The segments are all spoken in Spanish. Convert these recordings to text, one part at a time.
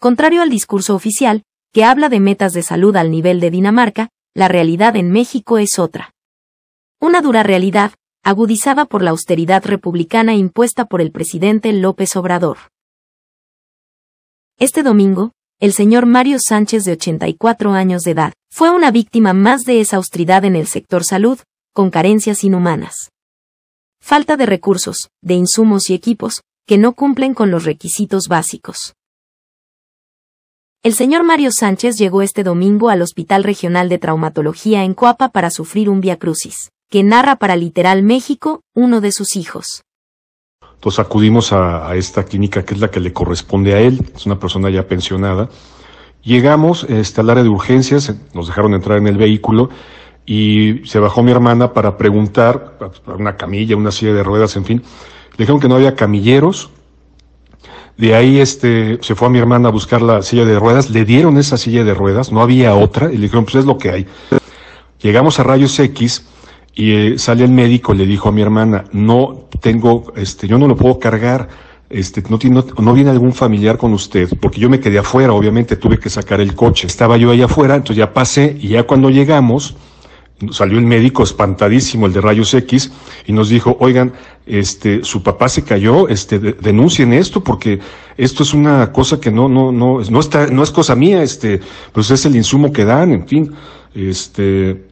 Contrario al discurso oficial, que habla de metas de salud al nivel de Dinamarca, la realidad en México es otra. Una dura realidad, agudizada por la austeridad republicana impuesta por el presidente López Obrador. Este domingo, el señor Mario Sánchez de 84 años de edad, fue una víctima más de esa austeridad en el sector salud, con carencias inhumanas. Falta de recursos, de insumos y equipos, que no cumplen con los requisitos básicos. El señor Mario Sánchez llegó este domingo al Hospital Regional de Traumatología en Coapa para sufrir un viacrucis, que narra para Literal México uno de sus hijos. Entonces acudimos a, esta clínica que es la que le corresponde a él, es una persona ya pensionada. Llegamos este, al área de urgencias, nos dejaron entrar en el vehículo y se bajó mi hermana para preguntar, pues, una camilla, una silla de ruedas, en fin. Le dijeron que no había camilleros, de ahí este, se fue a mi hermana a buscar la silla de ruedas, le dieron esa silla de ruedas, no había otra, y le dijeron, pues es lo que hay. Llegamos a rayos X y eh, sale el médico, le dijo a mi hermana, no tengo, este, yo no lo puedo cargar, este, no, tiene, no, viene algún familiar con usted, porque yo me quedé afuera, obviamente tuve que sacar el coche. Estaba yo ahí afuera, entonces ya pasé y ya cuando llegamos, salió el médico espantadísimo, el de rayos X, y nos dijo, oigan, este, su papá se cayó, este, denuncien esto, porque esto es una cosa que no, no, no, no está, no es cosa mía, este, pues es el insumo que dan, en fin, este,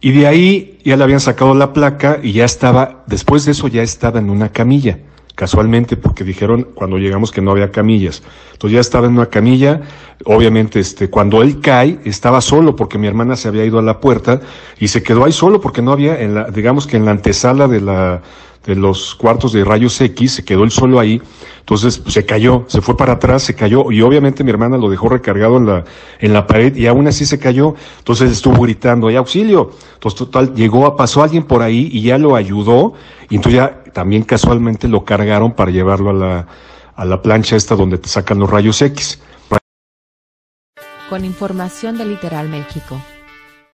y de ahí ya le habían sacado la placa y ya estaba, después de eso ya estaba en una camilla casualmente porque dijeron cuando llegamos que no había camillas. Entonces ya estaba en una camilla, obviamente este cuando él cae estaba solo porque mi hermana se había ido a la puerta y se quedó ahí solo porque no había en la digamos que en la antesala de la de los cuartos de rayos X, se quedó el solo ahí, entonces pues, se cayó, se fue para atrás, se cayó, y obviamente mi hermana lo dejó recargado en la, en la pared, y aún así se cayó, entonces estuvo gritando, ¡ay, auxilio! Entonces total, llegó, pasó alguien por ahí y ya lo ayudó, y entonces ya también casualmente lo cargaron para llevarlo a la, a la plancha esta donde te sacan los rayos X. Con información de Literal México.